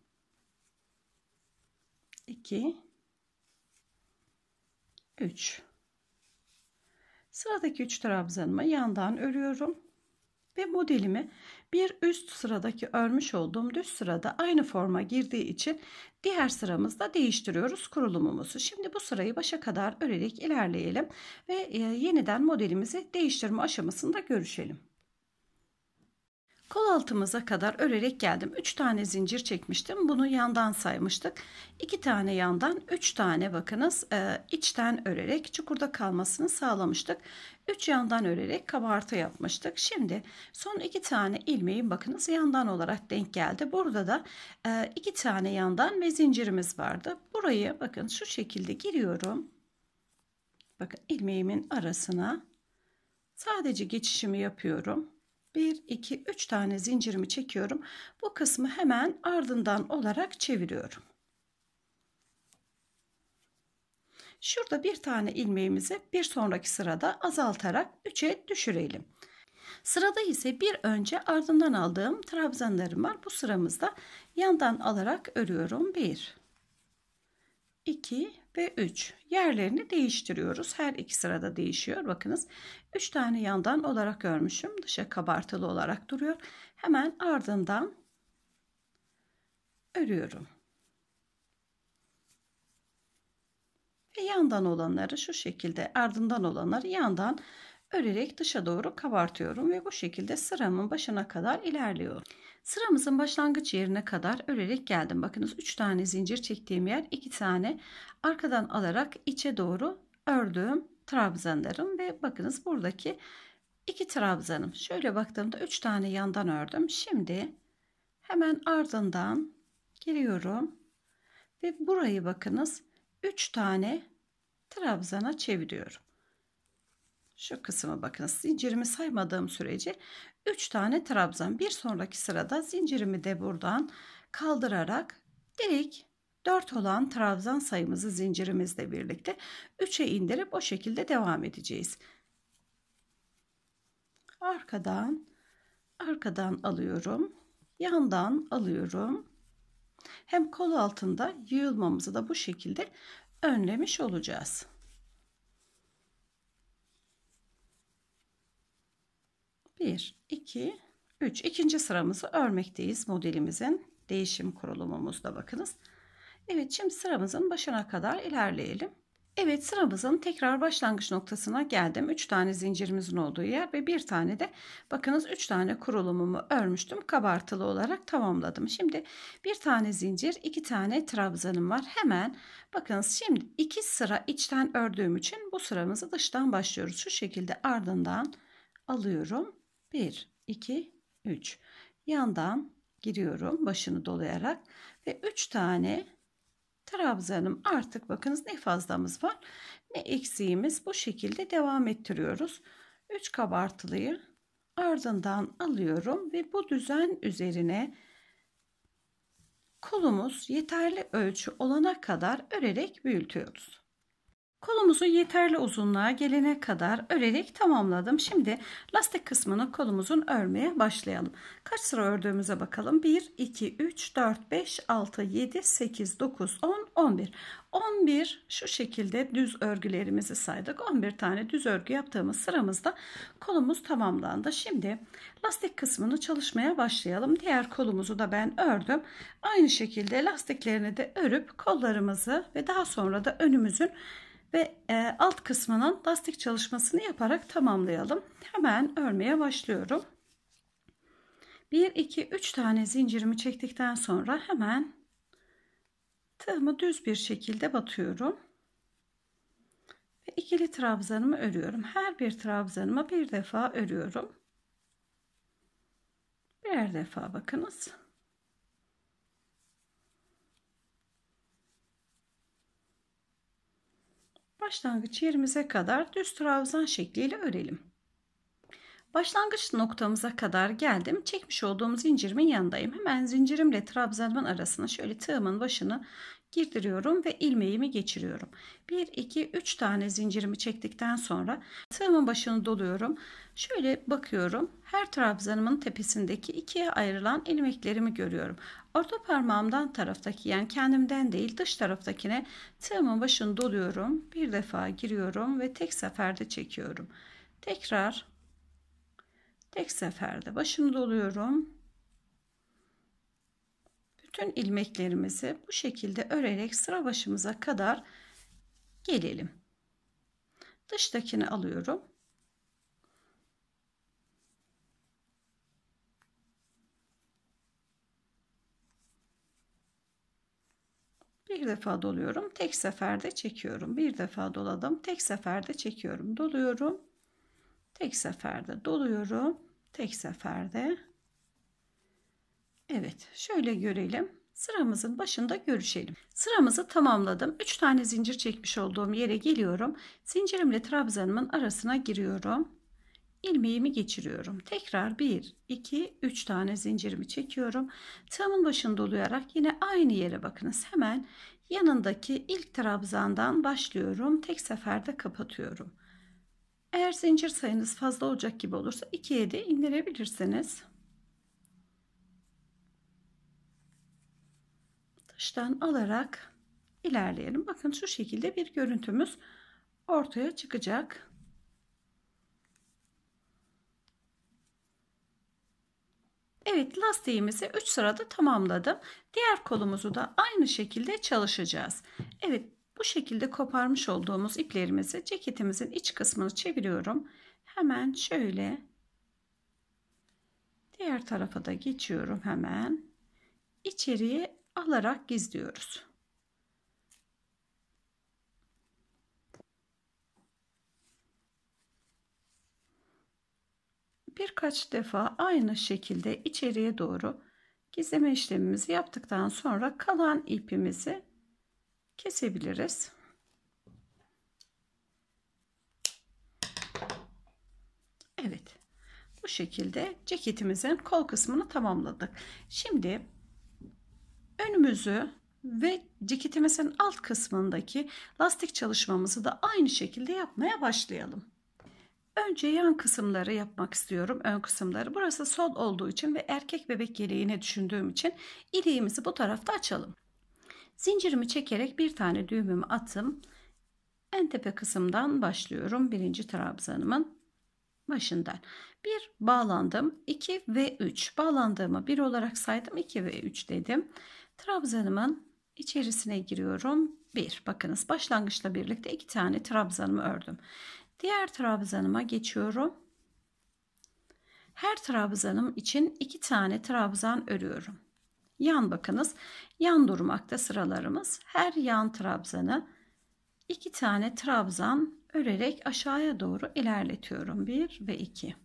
A: 2 3 Sıradaki 3 trabzanımı yandan örüyorum ve modelimi bir üst sıradaki örmüş olduğum düz sırada aynı forma girdiği için diğer sıramızda değiştiriyoruz kurulumumuzu. Şimdi bu sırayı başa kadar örerek ilerleyelim ve e, yeniden modelimizi değiştirme aşamasında görüşelim. Kol altımıza kadar örerek geldim. 3 tane zincir çekmiştim. Bunu yandan saymıştık. 2 tane yandan 3 tane bakınız e, içten örerek çukurda kalmasını sağlamıştık. 3 yandan örerek kabartı yapmıştık. Şimdi son 2 tane ilmeğin bakınız yandan olarak denk geldi. Burada da 2 e, tane yandan ve zincirimiz vardı. Burayı bakın şu şekilde giriyorum. Bakın ilmeğimin arasına sadece geçişimi yapıyorum 1, 2, 3 tane zincirimi çekiyorum. Bu kısmı hemen ardından olarak çeviriyorum. Şurada bir tane ilmeğimizi bir sonraki sırada azaltarak 3'e düşürelim. Sırada ise bir önce ardından aldığım trabzanlarım var. Bu sıramızda yandan alarak örüyorum. 1 2 ve 3 yerlerini değiştiriyoruz. Her iki sırada değişiyor. Bakınız 3 tane yandan olarak örmüşüm. Dışa kabartılı olarak duruyor. Hemen ardından örüyorum. Ve yandan olanları şu şekilde ardından olanları yandan örerek dışa doğru kabartıyorum ve bu şekilde sıramın başına kadar ilerliyorum. Sıramızın başlangıç yerine kadar örerek geldim. Bakınız 3 tane zincir çektiğim yer 2 tane arkadan alarak içe doğru ördüğüm trabzanlarım ve bakınız buradaki 2 trabzanım. Şöyle baktığımda 3 tane yandan ördüm. Şimdi hemen ardından giriyorum ve burayı bakınız 3 tane trabzana çeviriyorum. Şu kısmı bakınız. zincirimi saymadığım sürece 3 tane trabzan bir sonraki sırada zincirimi de buradan kaldırarak direkt 4 olan trabzan sayımızı zincirimizle birlikte 3'e indirip o şekilde devam edeceğiz. Arkadan arkadan alıyorum. Yandan alıyorum. Hem kol altında yığılmamızı da bu şekilde önlemiş olacağız. 1, 2, 3. İkinci sıramızı örmekteyiz modelimizin değişim kurulumumuzda bakınız. Evet şimdi sıramızın başına kadar ilerleyelim. Evet sıramızın tekrar başlangıç noktasına geldim. 3 tane zincirimizin olduğu yer ve bir tane de bakınız 3 tane kurulumumu örmüştüm. Kabartılı olarak tamamladım. Şimdi bir tane zincir, iki tane trabzanım var. Hemen bakınız şimdi iki sıra içten ördüğüm için bu sıramızı dıştan başlıyoruz. Şu şekilde ardından alıyorum 1, 2, 3. Yandan giriyorum başını dolayarak ve 3 tane trabzanım artık bakınız ne fazlamız var ne eksiğimiz bu şekilde devam ettiriyoruz. 3 kabartılıyı ardından alıyorum ve bu düzen üzerine kolumuz yeterli ölçü olana kadar örerek büyütüyoruz. Kolumuzu yeterli uzunluğa gelene kadar örerek tamamladım. Şimdi lastik kısmını kolumuzun örmeye başlayalım. Kaç sıra ördüğümüze bakalım. 1, 2, 3, 4, 5, 6, 7, 8, 9, 10, 11. 11 şu şekilde düz örgülerimizi saydık. 11 tane düz örgü yaptığımız sıramızda kolumuz tamamlandı. Şimdi lastik kısmını çalışmaya başlayalım. Diğer kolumuzu da ben ördüm. Aynı şekilde lastiklerini de örüp kollarımızı ve daha sonra da önümüzün ve e, alt kısmının lastik çalışmasını yaparak tamamlayalım. Hemen örmeye başlıyorum. 1 2 3 tane zincirimi çektikten sonra hemen tığımı düz bir şekilde batıyorum. Ve ikili trabzanımı örüyorum. Her bir trabzanıma bir defa örüyorum. Birer defa bakınız. başlangıç yerimize kadar düz trabzan şekliyle örelim. Başlangıç noktamıza kadar geldim. Çekmiş olduğum zincirimin yanındayım. Hemen zincirimle trabzanımın arasına şöyle tığımın başını girdiriyorum ve ilmeğimi geçiriyorum. 1 2 3 tane zincirimi çektikten sonra tığımın başını doluyorum. Şöyle bakıyorum. Her trabzanımın tepesindeki ikiye ayrılan ilmeklerimi görüyorum. Orta parmağımdan taraftaki yani kendimden değil dış taraftakine tığımın başını doluyorum. Bir defa giriyorum ve tek seferde çekiyorum. Tekrar tek seferde başını doluyorum. Bütün ilmeklerimizi bu şekilde örerek sıra başımıza kadar gelelim. Dıştakini alıyorum. Bir defa doluyorum. Tek seferde çekiyorum. Bir defa doladım. Tek seferde çekiyorum. Doluyorum. Tek seferde doluyorum. Tek seferde. Evet. Şöyle görelim. Sıramızın başında görüşelim. Sıramızı tamamladım. 3 tane zincir çekmiş olduğum yere geliyorum. Zincirimle trabzanımın arasına giriyorum ilmeğimi geçiriyorum. Tekrar 1, 2, 3 tane zincirimi çekiyorum. Tığımın başını dolayarak yine aynı yere bakınız. Hemen yanındaki ilk trabzandan başlıyorum. Tek seferde kapatıyorum. Eğer zincir sayınız fazla olacak gibi olursa 2'ye de indirebilirsiniz. Dıştan alarak ilerleyelim. Bakın şu şekilde bir görüntümüz ortaya çıkacak. Evet lastiğimizi 3 sırada tamamladım. Diğer kolumuzu da aynı şekilde çalışacağız. Evet bu şekilde koparmış olduğumuz iplerimizi ceketimizin iç kısmını çeviriyorum. Hemen şöyle diğer tarafa da geçiyorum hemen. İçeriye alarak gizliyoruz. birkaç defa aynı şekilde içeriye doğru gizleme işlemimizi yaptıktan sonra kalan ipimizi kesebiliriz. Evet. Bu şekilde ceketimizin kol kısmını tamamladık. Şimdi önümüzü ve ceketimizin alt kısmındaki lastik çalışmamızı da aynı şekilde yapmaya başlayalım. Önce yan kısımları yapmak istiyorum. Ön kısımları. Burası sol olduğu için ve erkek bebek yeleğini düşündüğüm için ileğimizi bu tarafta açalım. Zincirimi çekerek bir tane düğümümü attım. En tepe kısımdan başlıyorum. Birinci trabzanımın başından. Bir bağlandım. 2 ve 3. Bağlandığımı bir olarak saydım. 2 ve 3 dedim. Trabzanımın içerisine giriyorum. Bir. Bakınız başlangıçla birlikte iki tane trabzanımı ördüm. Diğer trabzanıma geçiyorum. Her trabzanım için iki tane trabzan örüyorum. Yan bakınız. Yan durmakta sıralarımız. Her yan trabzanı iki tane trabzan örerek aşağıya doğru ilerletiyorum. 1 ve 2.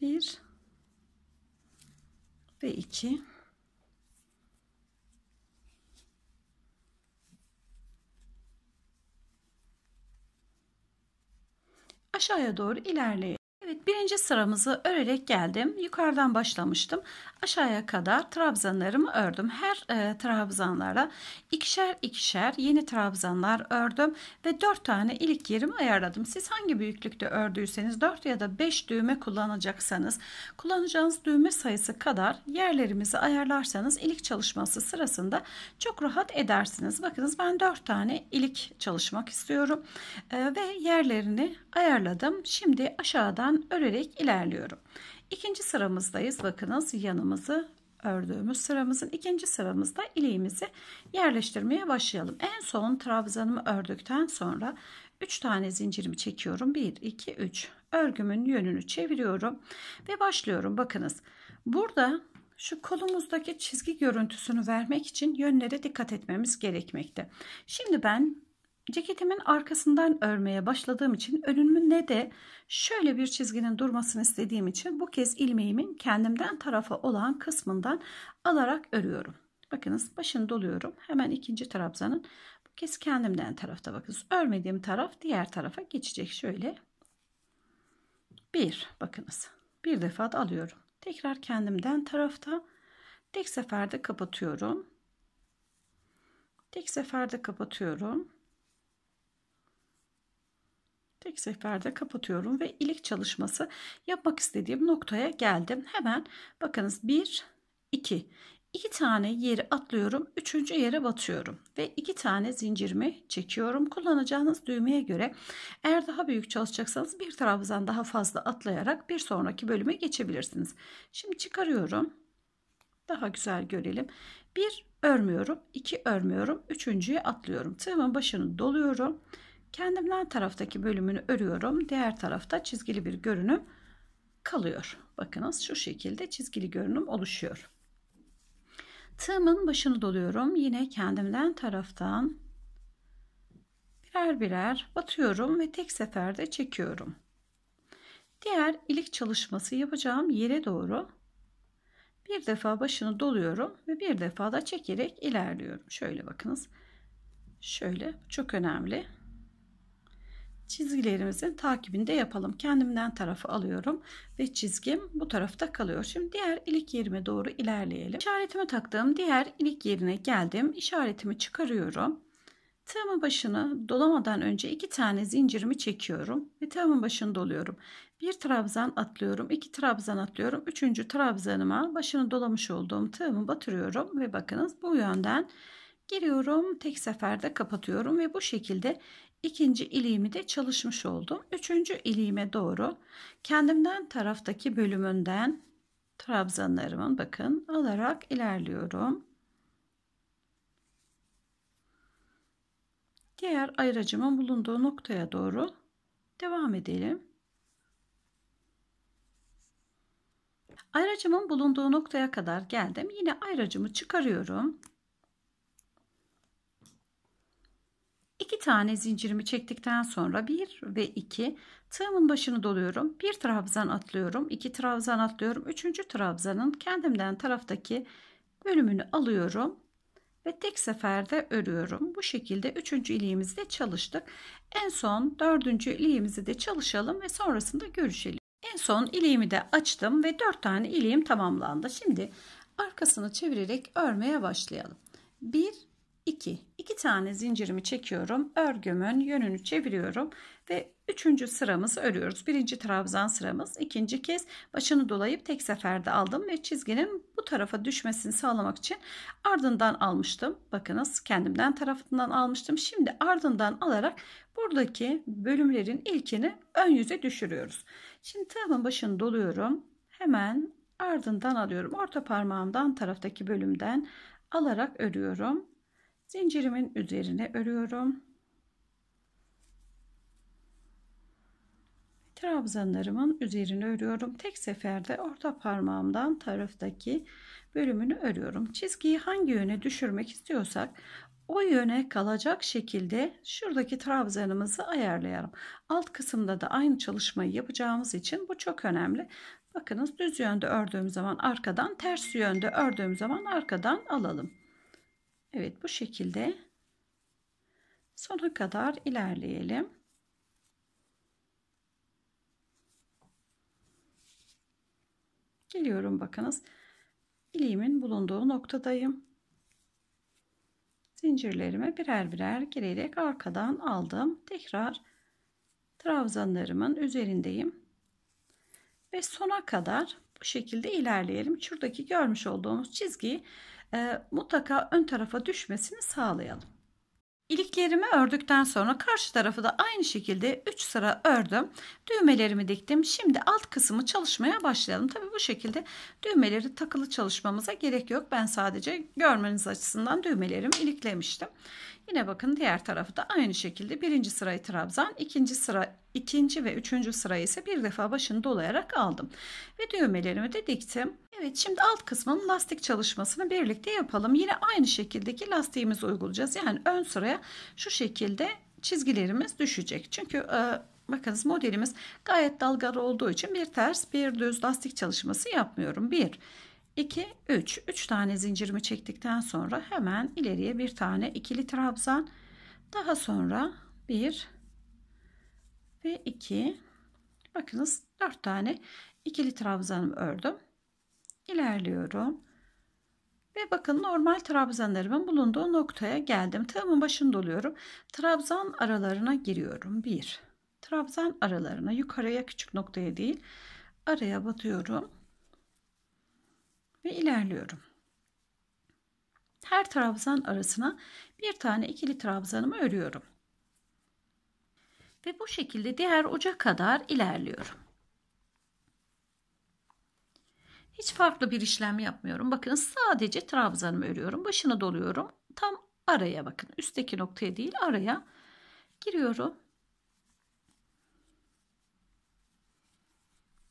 A: 1 ve 2 aşağıya doğru ilerleyelim. Evet birinci sıramızı örerek geldim. Yukarıdan başlamıştım aşağıya kadar trabzanlarımı ördüm. Her e, trabzanlara ikişer ikişer yeni trabzanlar ördüm ve 4 tane ilik yerimi ayarladım. Siz hangi büyüklükte ördüyseniz 4 ya da 5 düğme kullanacaksanız kullanacağınız düğme sayısı kadar yerlerimizi ayarlarsanız ilik çalışması sırasında çok rahat edersiniz. Bakınız ben 4 tane ilik çalışmak istiyorum e, ve yerlerini ayarladım. Şimdi aşağıdan örerek ilerliyorum. İkinci sıramızdayız. Bakınız yanımızı ördüğümüz sıramızın ikinci sıramızda ileğimizi yerleştirmeye başlayalım. En son trabzanımı ördükten sonra 3 tane zincirimi çekiyorum. 1, 2, 3. Örgümün yönünü çeviriyorum ve başlıyorum. Bakınız burada şu kolumuzdaki çizgi görüntüsünü vermek için yönlere dikkat etmemiz gerekmekte. Şimdi ben Ceketimin arkasından örmeye başladığım için önümün ne de şöyle bir çizginin durmasını istediğim için bu kez ilmeğimin kendimden tarafa olan kısmından alarak örüyorum. Bakınız başını doluyorum. Hemen ikinci trabzanın bu kez kendimden tarafta bakınız. Örmediğim taraf diğer tarafa geçecek şöyle. Bir bakınız. Bir defa da alıyorum. Tekrar kendimden tarafta tek seferde kapatıyorum. Tek seferde kapatıyorum. Tek seferde kapatıyorum ve ilik çalışması yapmak istediğim noktaya geldim. Hemen bakınız 1, 2. 2 tane yeri atlıyorum. 3. yere batıyorum. Ve 2 tane zincirimi çekiyorum. Kullanacağınız düğmeye göre eğer daha büyük çalışacaksanız bir taraftan daha fazla atlayarak bir sonraki bölüme geçebilirsiniz. Şimdi çıkarıyorum. Daha güzel görelim. Bir örmüyorum. 2 örmüyorum. 3.ye atlıyorum. Tığımın başını doluyorum Kendimden taraftaki bölümünü örüyorum. Diğer tarafta çizgili bir görünüm kalıyor. Bakınız şu şekilde çizgili görünüm oluşuyor. Tığımın başını doluyorum. Yine kendimden taraftan birer birer batıyorum ve tek seferde çekiyorum. Diğer ilik çalışması yapacağım yere doğru bir defa başını doluyorum ve bir defa da çekerek ilerliyorum. Şöyle bakınız. Şöyle çok önemli çizgilerimizin takibinde yapalım. Kendimden tarafı alıyorum ve çizgim bu tarafta kalıyor. Şimdi diğer ilik yerime doğru ilerleyelim. İşaretimi taktığım diğer ilik yerine geldim. İşaretimi çıkarıyorum. Tığımın başını dolamadan önce iki tane zincirimi çekiyorum ve tığımın başını doluyorum. Bir trabzan atlıyorum, iki trabzan atlıyorum. Üçüncü trabzanıma başını dolamış olduğum tığımı batırıyorum ve bakınız bu yönden giriyorum. Tek seferde kapatıyorum ve bu şekilde ikinci iliğimi de çalışmış oldum. Üçüncü iliğime doğru kendimden taraftaki bölümünden trabzanlarımın bakın alarak ilerliyorum. Diğer ayracımın bulunduğu noktaya doğru devam edelim. Ayracımın bulunduğu noktaya kadar geldim. Yine ayracımı çıkarıyorum. İki tane zincirimi çektikten sonra 1 ve 2 tığımın başını doluyorum. bir trabzan atlıyorum. iki trabzan atlıyorum. üçüncü trabzanın kendimden taraftaki bölümünü alıyorum ve tek seferde örüyorum. Bu şekilde üçüncü iliğimizi de çalıştık. En son dördüncü iliğimizi de çalışalım ve sonrasında görüşelim. En son iliğimi de açtım ve dört tane iliğim tamamlandı. Şimdi arkasını çevirerek örmeye başlayalım. 1 2. 2 tane zincirimi çekiyorum. Örgümün yönünü çeviriyorum ve üçüncü sıramızı örüyoruz. Birinci trabzan sıramız. ikinci kez başını dolayıp tek seferde aldım ve çizginin bu tarafa düşmesini sağlamak için ardından almıştım. Bakınız kendimden tarafından almıştım. Şimdi ardından alarak buradaki bölümlerin ilkini ön yüze düşürüyoruz. Şimdi tığımın başını doluyorum. Hemen ardından alıyorum. Orta parmağımdan taraftaki bölümden alarak örüyorum zincirimin üzerine örüyorum trabzanlarımın üzerine örüyorum tek seferde orta parmağımdan taraftaki bölümünü örüyorum çizgiyi hangi yöne düşürmek istiyorsak o yöne kalacak şekilde şuradaki trabzanımızı ayarlayalım. Alt kısımda da aynı çalışmayı yapacağımız için bu çok önemli. Bakınız düz yönde ördüğüm zaman arkadan, ters yönde ördüğüm zaman arkadan alalım. Evet bu şekilde sona kadar ilerleyelim. Geliyorum bakınız. İliğimin bulunduğu noktadayım. Zincirlerime birer birer girerek arkadan aldım. Tekrar trabzanlarımın üzerindeyim. Ve sona kadar bu şekilde ilerleyelim. Şuradaki görmüş olduğumuz çizgiyi e, mutlaka ön tarafa düşmesini sağlayalım. İliklerimi ördükten sonra karşı tarafı da aynı şekilde 3 sıra ördüm. Düğmelerimi diktim. Şimdi alt kısmı çalışmaya başlayalım. Tabi bu şekilde düğmeleri takılı çalışmamıza gerek yok. Ben sadece görmeniz açısından düğmelerimi iliklemiştim. Yine bakın diğer tarafı da aynı şekilde birinci sırayı trabzan, ikinci sıra ikinci ve üçüncü sırayı ise bir defa başını dolayarak aldım. Ve düğmelerimi de diktim. Evet şimdi alt kısmın lastik çalışmasını birlikte yapalım. Yine aynı şekildeki lastiğimizi uygulayacağız. Yani ön sıraya şu şekilde çizgilerimiz düşecek. Çünkü e, bakınız modelimiz gayet dalgalı olduğu için bir ters bir düz lastik çalışması yapmıyorum. 1 2, 3. 3 tane zincirimi çektikten sonra hemen ileriye bir tane ikili trabzan. Daha sonra 1 ve 2. Bakınız 4 tane ikili trabzanımı ördüm. İlerliyorum. Ve bakın normal trabzanlarımın bulunduğu noktaya geldim. Tığımın başını doluyorum. Trabzan aralarına giriyorum. 1. Trabzan aralarına yukarıya küçük noktaya değil araya batıyorum ilerliyorum. Her trabzan arasına bir tane ikili trabzanımı örüyorum. Ve bu şekilde diğer uca kadar ilerliyorum. Hiç farklı bir işlem yapmıyorum. Bakın sadece trabzanımı örüyorum. Başını doluyorum. Tam araya bakın. Üstteki noktaya değil araya giriyorum.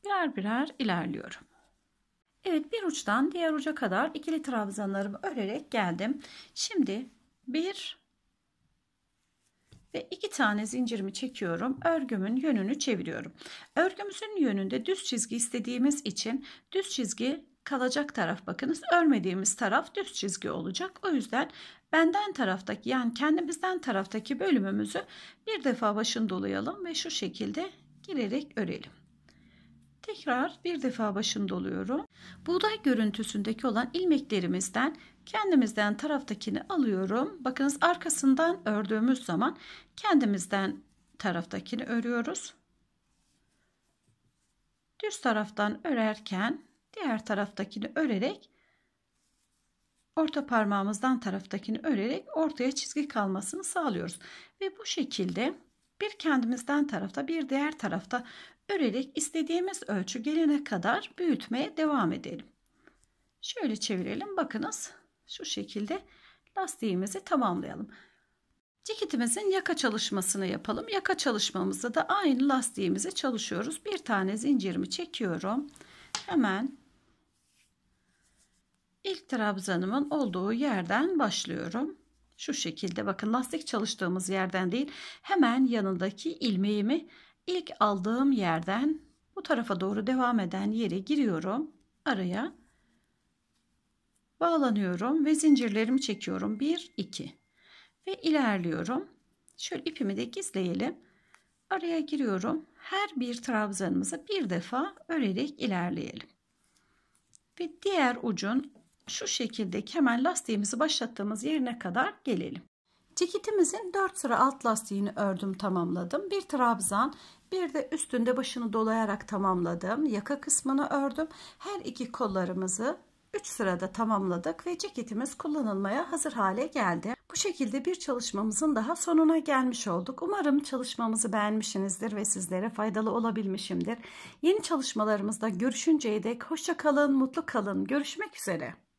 A: Birer birer ilerliyorum. Evet bir uçtan diğer uca kadar ikili trabzanlarımı örerek geldim. Şimdi bir ve iki tane zincirimi çekiyorum. Örgümün yönünü çeviriyorum. Örgümüzün yönünde düz çizgi istediğimiz için düz çizgi kalacak taraf bakınız. Örmediğimiz taraf düz çizgi olacak. O yüzden benden taraftaki yani kendimizden taraftaki bölümümüzü bir defa başını dolayalım ve şu şekilde girerek örelim. Tekrar bir defa başını doluyorum. Buğday görüntüsündeki olan ilmeklerimizden kendimizden taraftakini alıyorum. Bakınız arkasından ördüğümüz zaman kendimizden taraftakini örüyoruz. Düz taraftan örerken diğer taraftakini örerek orta parmağımızdan taraftakini örerek ortaya çizgi kalmasını sağlıyoruz. Ve bu şekilde bir kendimizden tarafta bir diğer tarafta örerek istediğimiz ölçü gelene kadar büyütmeye devam edelim. Şöyle çevirelim. Bakınız şu şekilde lastiğimizi tamamlayalım. Ceketimizin yaka çalışmasını yapalım. Yaka çalışmamızda da aynı lastiğimizi çalışıyoruz. Bir tane zincirimi çekiyorum. Hemen ilk trabzanımın olduğu yerden başlıyorum. Şu şekilde bakın lastik çalıştığımız yerden değil hemen yanındaki ilmeğimi ilk aldığım yerden bu tarafa doğru devam eden yere giriyorum. Araya bağlanıyorum ve zincirlerimi çekiyorum. 1 2 ve ilerliyorum. Şöyle ipimi de gizleyelim. Araya giriyorum. Her bir trabzanımızı bir defa örerek ilerleyelim. Ve diğer ucun şu şekilde kemer lastiğimizi başlattığımız yerine kadar gelelim. Ceketimizin 4 sıra alt lastiğini ördüm tamamladım. Bir trabzan bir de üstünde başını dolayarak tamamladım. Yaka kısmını ördüm. Her iki kollarımızı 3 sırada tamamladık ve ceketimiz kullanılmaya hazır hale geldi. Bu şekilde bir çalışmamızın daha sonuna gelmiş olduk. Umarım çalışmamızı beğenmişsinizdir ve sizlere faydalı olabilmişimdir. Yeni çalışmalarımızda görüşünceye dek hoşça kalın, mutlu kalın. Görüşmek üzere.